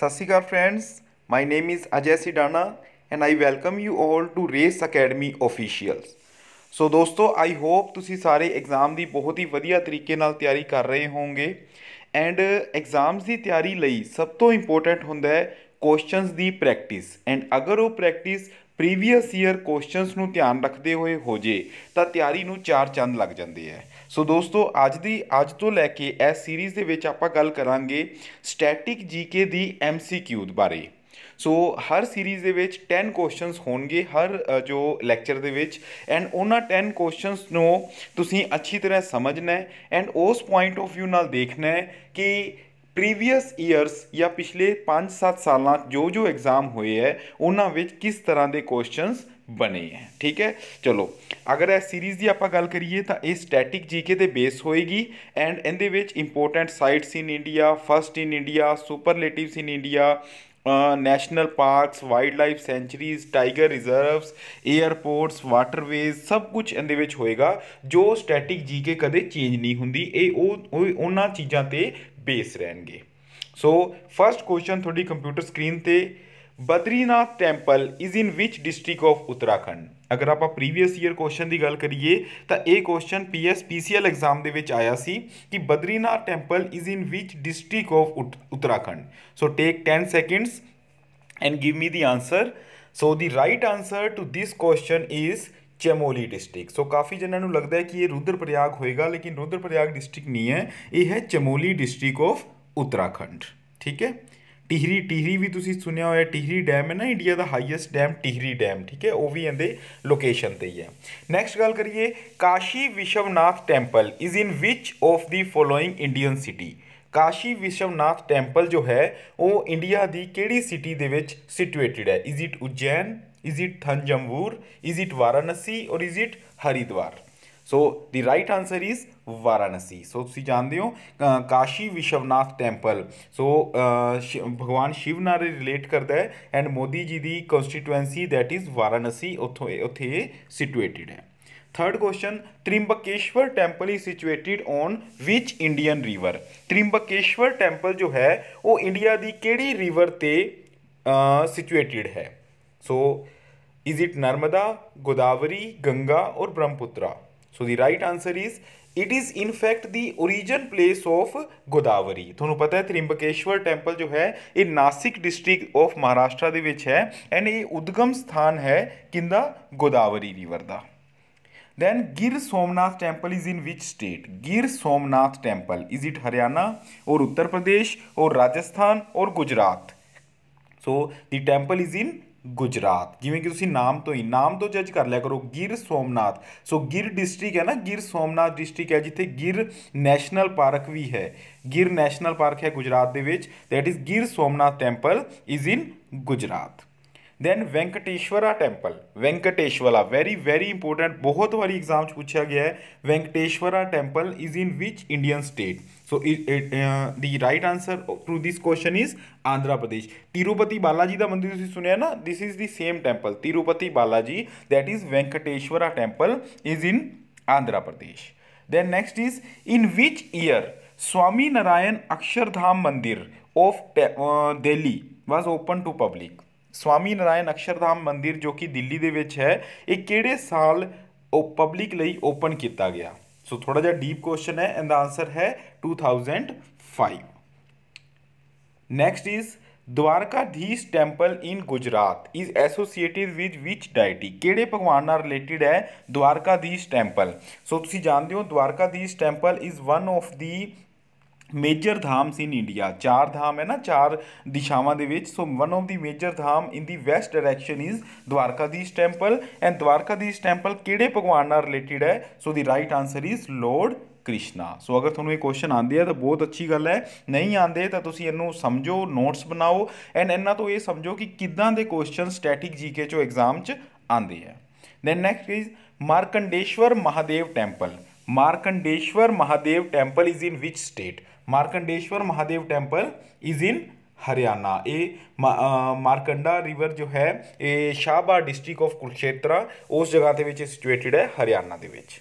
ਸਤਿ ਸ਼੍ਰੀ ਅਕਾਲ friends my name is Ajay Sidana and I welcome you all to Race Academy officials so ਦੋਸਤੋ I hop ਤੁਸੀਂ ਸਾਰੇ ਐਗਜ਼ਾਮ ਦੀ ਬਹੁਤ ਹੀ ਵਧੀਆ ਤਰੀਕੇ ਨਾਲ ਤਿਆਰੀ ਕਰ ਰਹੇ ਹੋਵੋਗੇ ਐਂਡ ਐਗਜ਼ਾਮਸ ਦੀ ਤਿਆਰੀ ਲਈ ਸਭ ਤੋਂ ਇੰਪੋਰਟੈਂਟ ਹੁੰਦਾ ਹੈ ਕੁਐਸਚਨਸ ਦੀ ਪ੍ਰੈਕਟਿਸ ਐਂਡ ਅਗਰ ਉਹ ਪ੍ਰੈਕਟਿਸ ਪ੍ਰੀਵੀਅਸ ਈਅਰ ਕੁਐਸਚਨਸ ਨੂੰ ਧਿਆਨ ਰੱਖਦੇ ਹੋਏ ਹੋ ਜੇ ਤਾਂ ਤਿਆਰੀ ਨੂੰ ਚਾਰ ਚੰਦ ਲੱਗ ਜਾਂਦੇ ਐ ਸੋ ਦੋਸਤੋ ਅੱਜ ਦੀ ਅੱਜ ਤੋਂ ਲੈ ਕੇ ਇਸ ਸੀਰੀਜ਼ ਦੇ ਵਿੱਚ ਆਪਾਂ ਗੱਲ ਕਰਾਂਗੇ ਸਟੈਟਿਕ ਜੀਕੇ ਦੀ ਐਮਸੀਕਿਊ ਦੇ ਬਾਰੇ ਸੋ ਹਰ ਸੀਰੀਜ਼ ਦੇ ਵਿੱਚ 10 ਕੁਐਸਚਨਸ ਹੋਣਗੇ ਹਰ ਜੋ ਲੈਕਚਰ ਦੇ ਵਿੱਚ ਐਂਡ ਉਹਨਾਂ 10 ਕੁਐਸਚਨਸ ਨੂੰ ਤੁਸੀਂ ਅੱਛੀ ਤਰ੍ਹਾਂ ਸਮਝਣਾ ਐਂਡ ਉਸ ਪੁਆਇੰਟ ਆਫ View ਨਾਲ ਦੇਖਣਾ ਹੈ ਕਿ ਪ੍ਰੀਵੀਅਸ ਇਅਰਸ ਜਾਂ ਪਿਛਲੇ 5-7 ਸਾਲਾਂ ਜੋ ਜੋ ਐਗਜ਼ਾਮ ਹੋਏ ਹੈ ਉਹਨਾਂ ਵਿੱਚ ਕਿਸ ਤਰ੍ਹਾਂ ਦੇ ਕੁਐਸਚਨਸ ਬਣੇ ਹੈ ਠੀਕ ਹੈ ਚਲੋ ਅਗਰ ਇਹ ਸੀਰੀਜ਼ ਦੀ ਆਪਾਂ ਗੱਲ ਕਰੀਏ ਤਾਂ ਇਹ ਸਟੈਟਿਕ ਜੀਕੇ ਤੇ ਬੇਸ ਹੋਏਗੀ ਐਂਡ ਇਹਦੇ ਵਿੱਚ important sites in India first in India superlatives in India national parks wild life sanctuaries tiger reserves airports waterways ਸਭ ਕੁਝ ਇਹਦੇ ਵਿੱਚ ਹੋਏਗਾ ਜੋ ਸਟੈਟਿਕ ਜੀਕੇ ਕਦੇ ਚੇਂਜ ਨਹੀਂ ਹੁੰਦੀ ਇਹ ਉਹ ਉਹਨਾਂ ਚੀਜ਼ਾਂ ਤੇ ਬੇਸ ਰਹਿਣਗੇ ਸੋ ਫਰਸਟ ਕੁਐਸਚਨ ਤੁਹਾਡੀ ਕੰਪਿਊਟਰ ਸਕਰੀਨ ਤੇ Badrinath temple is in which district of Uttarakhand ਅਗਰ ਆਪਾਂ ਪ੍ਰੀਵੀਅਸ ਈਅਰ ਕੁਐਸਚਨ ਦੀ ਗੱਲ ਕਰੀਏ ਤਾਂ ਇਹ ਕੁਐਸਚਨ ਪੀਐਸਪੀਸੀਐਲ ਐਗਜ਼ਾਮ ਦੇ ਵਿੱਚ ਆਇਆ ਸੀ ਕਿ Badrinath temple is in which district of Uttarakhand so take 10 seconds and give me the answer so the right answer to this question is Chamoli district so ਕਾਫੀ ਜਨਾਂ ਨੂੰ ਲੱਗਦਾ ਹੈ ਕਿ ਇਹ ਰੁਦਰਪ੍ਰਯਾਗ ਹੋਏਗਾ ਲੇਕਿਨ ਰੁਦਰਪ੍ਰਯਾਗ ਡਿਸਟ੍ਰਿਕਟ ਨਹੀਂ ਹੈ ਇਹ ਹੈ ਚਮੋਲੀ ਡਿਸਟ੍ਰਿਕਟ ਆਫ ਉੱਤਰਾਖੰਡ ਠੀਕ ਹੈ ਟਿਹਰੀ ਟਿਹਰੀ ਵੀ ਤੁਸੀਂ ਸੁਣਿਆ ਹੋਇਆ ਟਿਹਰੀ ਡੈਮ ਹੈ ਨਾ ਇੰਡੀਆ ਦਾ ਹਾਈਐਸਟ ਡੈਮ ਟਿਹਰੀ ਡੈਮ ਠੀਕ ਹੈ ਉਹ ਵੀ ਇਹਦੇ ਲੋਕੇਸ਼ਨ ਤੇ ਹੀ ਹੈ ਨੈਕਸਟ ਗੱਲ ਕਰੀਏ Kashi Vishwanath temple is in which of the following Indian city Kashi Vishwanath temple ਜੋ ਹੈ ਉਹ ਇੰਡੀਆ ਦੀ ਕਿਹੜੀ ਸਿਟੀ ਦੇ ਵਿੱਚ ਸਿਚੁਏਟਿਡ ਹੈ is it Ujjain is it Thanjavur is it Varanasi और is it Haridwar so the right answer is Varanasi so तुम जानते हो काशी विश्वनाथ टैंपल सो भगवान शिव न रिलेट करता है एंड मोदी जी की कॉन्स्टिटुएंसी दैट इज़ वाराणसी उथे सिचुएटिड है third question Trimbakeshwar temple is situated on which Indian river Trimbakeshwar temple जो है वह इंडिया की कि रिवर से सिचुएटिड है so so, is it Narmada Godavari Ganga और Brahmaputra so the right answer is it is in fact the original place of Godavari थोनों पता है त्रिंबकेश्वर टैंपल जो है ये नासिक डिस्ट्रिक्ट ऑफ महाराष्ट्र के है एंड ये उद्गम स्थान है किंदा गोदावरी रिवर का then Gir Somnath temple is in which state Gir Somnath temple is it Haryana और उत्तर प्रदेश और राजस्थान और Gujarat so the temple is in Gujarat ਜਿਵੇਂ ਕਿ ਤੁਸੀਂ ਨਾਮ ਤੋਂ ਹੀ ਨਾਮ ਤੋਂ ਜੱਜ ਕਰ ਲਿਆ ਕਰੋ ਗਿਰ ਸੋਮਨਾਥ ਸੋ ਗਿਰ ਡਿਸਟ੍ਰਿਕਟ ਹੈ ਨਾ ਗਿਰ ਸੋਮਨਾਥ ਡਿਸਟ੍ਰਿਕਟ ਹੈ ਜਿੱਥੇ ਗਿਰ ਨੈਸ਼ਨਲ ਪਾਰਕ ਵੀ ਹੈ ਗਿਰ ਨੈਸ਼ਨਲ ਪਾਰਕ ਹੈ ਗੁਜਰਾਤ ਦੇ ਵਿੱਚ that is Gir Somnath temple is in Gujarat then Venkateshwara temple Venkateshwara very very important बहुत बारी एग्जाम पूछा गया है Venkateshwara temple is in which Indian state so the right answer to this question is Andhra Pradesh Tirupati Balaji का मंदिर सुने ना this is the same temple Tirupati Balaji that is Venkateshwara temple is in Andhra Pradesh then next is in which year Swami Narayan Akshardham मंदिर of Delhi was open to public Swami Narayan Akshardham ਮੰਦਿਰ ਜੋ ਕਿ ਦਿੱਲੀ ਦੇ ਵਿੱਚ ਹੈ ਇਹ ਕਿਹੜੇ ਸਾਲ ਉਹ ਪਬਲਿਕ ਲਈ ਓਪਨ ਕੀਤਾ ਗਿਆ ਸੋ ਥੋੜਾ ਜਿਹਾ ਡੀਪ ਕੁਐਸਚਨ ਹੈ ਐਂਡ ਦਾ ਆਨਸਰ ਹੈ 2005 next is Dwarkadhish temple in Gujarat is associated with which deity ਕਿਹੜੇ ਭਗਵਾਨ ਨਾਲ ਰਿਲੇਟਡ ਹੈ द्वारकाधीश ਟੈਂਪਲ ਸੋ ਤੁਸੀਂ ਜਾਣਦੇ ਹੋ Dwarkadhish temple is one of the major ਧਾਮਸ ਇਨ ਇੰਡੀਆ ਚਾਰ ਧਾਮ ਹੈ ਨਾ ਚਾਰ ਦਿਸ਼ਾਵਾਂ ਦੇ ਵਿੱਚ so one of the major dham in the west direction is Dwarkadhish temple and Dwarkadhish temple ਕਿਹੜੇ ਭਗਵਾਨ ਨਾਲ ਰਿਲੇਟਿਡ ਹੈ so the right answer is lord Krishna so ਅਗਰ ਤੁਹਾਨੂੰ ਇਹ ਕੁਐਸਚਨ ਆਂਦੇ ਆ ਤਾਂ ਬਹੁਤ ਅੱਛੀ ਗੱਲ ਹੈ ਨਹੀਂ ਆਂਦੇ ਤਾਂ ਤੁਸੀਂ ਇਹਨੂੰ ਸਮਝੋ ਨੋਟਸ ਬਣਾਓ ਐਂਡ ਇਹਨਾਂ ਤੋਂ ਇਹ ਸਮਝੋ ਕਿ ਕਿਦਾਂ ਦੇ ਕੁਐਸਚਨ ਸਟੈਟਿਕ ਜੀਕੇ ਚੋਂ ਐਗਜ਼ਾਮ 'ਚ ਆਂਦੇ ਆ then next is Markandeshwar Mahadev temple Markandeshwar Mahadev temple is in which state Markandeshwar Mahadev temple is in Haryana ये मारकंडा ਰਿਵਰ ਜੋ ਹੈ ਇਹ ਸ਼ਾਹਬਾ ਡਿਸਟ੍ਰਿਕਟ ਆਫ ਕੁਰਕਸ਼ੇਤਰਾ ਉਸ ਜਗ੍ਹਾ ਦੇ ਵਿੱਚ ਸਿਚੁਏਟਿਡ ਹੈ ਹਰਿਆਣਾ ਦੇ ਵਿੱਚ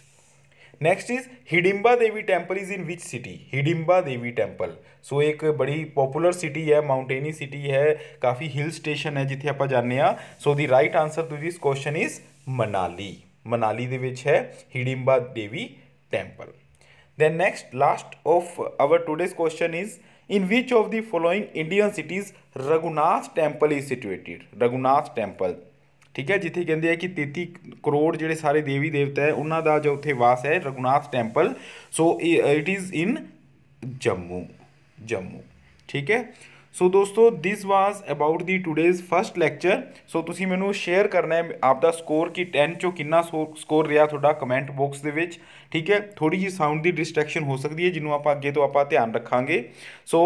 next is Hidimba Devi temple is in which city Hidimba Devi temple so ਇੱਕ ਬੜੀ ਪਪੂਲਰ ਸਿਟੀ ਹੈ ਮਾਊਂਟੇਨੀ ਸਿਟੀ ਹੈ ਕਾਫੀ ਹਿਲ ਸਟੇਸ਼ਨ ਹੈ ਜਿੱਥੇ ਆਪਾਂ ਜਾਣਦੇ ਆ so the right answer to this question is Manali Manali ਦੇ ਵਿੱਚ ਹੈ Hidimba Devi temple then next last of our today's question is in which of the following indian cities raghunath temple is situated raghunath temple ठीक है जिथे कहें कि तेती करोड़ जोड़े सारे देवी देवता है ਹੈ ਉਹਨਾਂ ਦਾ ਜੋ ਉੱਥੇ ਵਾਸ ਹੈ Raghunath temple so it is Jammu Jammu Jammu ਠੀਕ ਸੋ ਦੋਸਤੋ this was about the today's first lecture so ਤੁਸੀਂ ਮੈਨੂੰ ਸ਼ੇਅਰ ਕਰਨਾ ਹੈ ਆਪਦਾ ਸਕੋਰ ਕਿ 10 ਚੋਂ ਕਿੰਨਾ ਸਕੋਰ ਰਿਹਾ ਤੁਹਾਡਾ ਕਮੈਂਟ ਬਾਕਸ ਦੇ ਵਿੱਚ ਠੀਕ ਹੈ ਥੋੜੀ ਜੀ ਸਾਊਂਡ ਦੀ ਡਿਸਟਰੈਕਸ਼ਨ ਹੋ ਸਕਦੀ ਹੈ ਜਿਹਨੂੰ ਆਪਾਂ ਅੱਗੇ ਤੋਂ ਆਪਾਂ ਧਿਆਨ ਰੱਖਾਂਗੇ ਸੋ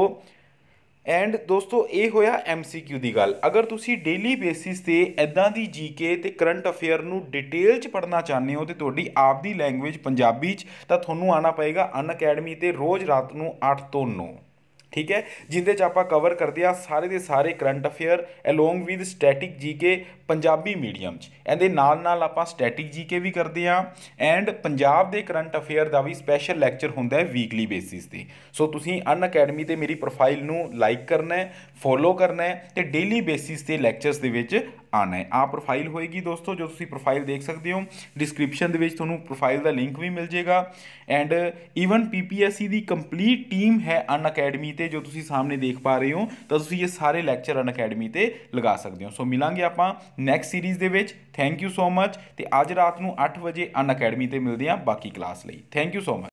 ਐਂਡ ਦੋਸਤੋ ਇਹ ਹੋਇਆ MCQ ਦੀ ਗੱਲ ਅਗਰ ਤੁਸੀਂ ਡੇਲੀ ਬੇਸਿਸ ਤੇ ਐਦਾਂ ਦੀ GK ਤੇ ਕਰੰਟ ਅਫੇਅਰ ਨੂੰ ਡਿਟੇਲ ਚ ਪੜਨਾ ਚਾਹੁੰਦੇ ਹੋ ਤੇ ਤੁਹਾਡੀ ਆਪਦੀ ਲੈਂਗੁਏਜ ਪੰਜਾਬੀ ਚ ਤਾਂ ਤੁਹਾਨੂੰ ਆਣਾ ਪਏਗਾ ਅਨ ਅਕੈਡਮੀ ਤੇ ਰੋਜ਼ ਰਾਤ ਨੂੰ 8 ਤੋਂ 9 ਠੀਕ ਹੈ ਜਿੰਦੇ ਚ ਆਪਾਂ ਕਵਰ ਕਰਦੇ ਆ ਸਾਰੇ ਦੇ ਸਾਰੇ current affair along with static GK Punjabi medium ਚ ਇਹਦੇ ਨਾਲ ਨਾਲ ਆਪਾਂ ਸਟੈਟਿਕ ਜੀਕੇ ਵੀ ਕਰਦੇ ਆ ਐਂਡ ਪੰਜਾਬ ਦੇ ਕਰੰਟ ਅਫੇਅਰ ਦਾ ਵੀ ਸਪੈਸ਼ਲ ਲੈਕਚਰ ਹੁੰਦਾ ਹੈ ਵੀਕਲੀ ਬੇਸਿਸ ਤੇ ਸੋ ਤੁਸੀਂ ਅਨ ਅਕੈਡਮੀ ਤੇ ਮੇਰੀ ਪ੍ਰੋਫਾਈਲ ਨੂੰ ਲਾਈਕ ਕਰਨਾ ਹੈ ਫੋਲੋ ਕਰਨਾ ਹੈ ਤੇ ਡੇਲੀ ਬੇਸਿਸ ਤੇ ਲੈਕਚਰਸ ਦੇ ਵਿੱਚ ਆਣਾ ਹੈ ਆ ਪ੍ਰੋਫਾਈਲ ਹੋਏਗੀ ਦੋਸਤੋ ਜੋ ਤੁਸੀਂ ਪ੍ਰੋਫਾਈਲ ਦੇਖ ਸਕਦੇ ਹੋ ਡਿਸਕ੍ਰਿਪਸ਼ਨ ਦੇ ਵਿੱਚ ਤੁਹਾਨੂੰ ਪ੍ਰੋਫਾਈਲ ਦਾ ਲਿੰਕ ਵੀ ਮਿਲ ਜਾਏਗਾ ਐਂਡ ਈਵਨ ਪੀਪੀਐਸਸੀ ਦੀ ਕੰਪਲੀਟ ਟੀਮ ਹੈ ਅਨ ਅਕੈਡਮੀ ਤੇ ਜੋ ਤੁਸੀਂ ਸਾਹਮਣੇ ਦੇਖ ਪਾ ਰਹੇ ਹੋ ਤਾਂ ਤੁਸੀਂ ਇਹ ਸਾਰੇ ਲੈਕਚਰ ਅਨ ਅਕੈਡਮੀ ਤੇ ਲਗਾ ਸਕਦੇ ਹੋ ਸੋ ਮਿਲਾਂਗੇ ਆਪਾਂ ਨੈਕਸਟ ਸੀਰੀਜ਼ ਦੇ ਵਿੱਚ ਥੈਂਕ ਯੂ ਸੋ ਮੱਚ ਤੇ ਅੱਜ ਰਾਤ ਨੂੰ 8 ਵਜੇ ਅਨ ਅਕੈਡਮੀ ਤੇ ਮਿਲਦੇ ਹਾਂ ਬਾਕੀ ਕਲਾਸ ਲਈ ਥੈਂਕ ਯੂ ਸੋ ਮੱਚ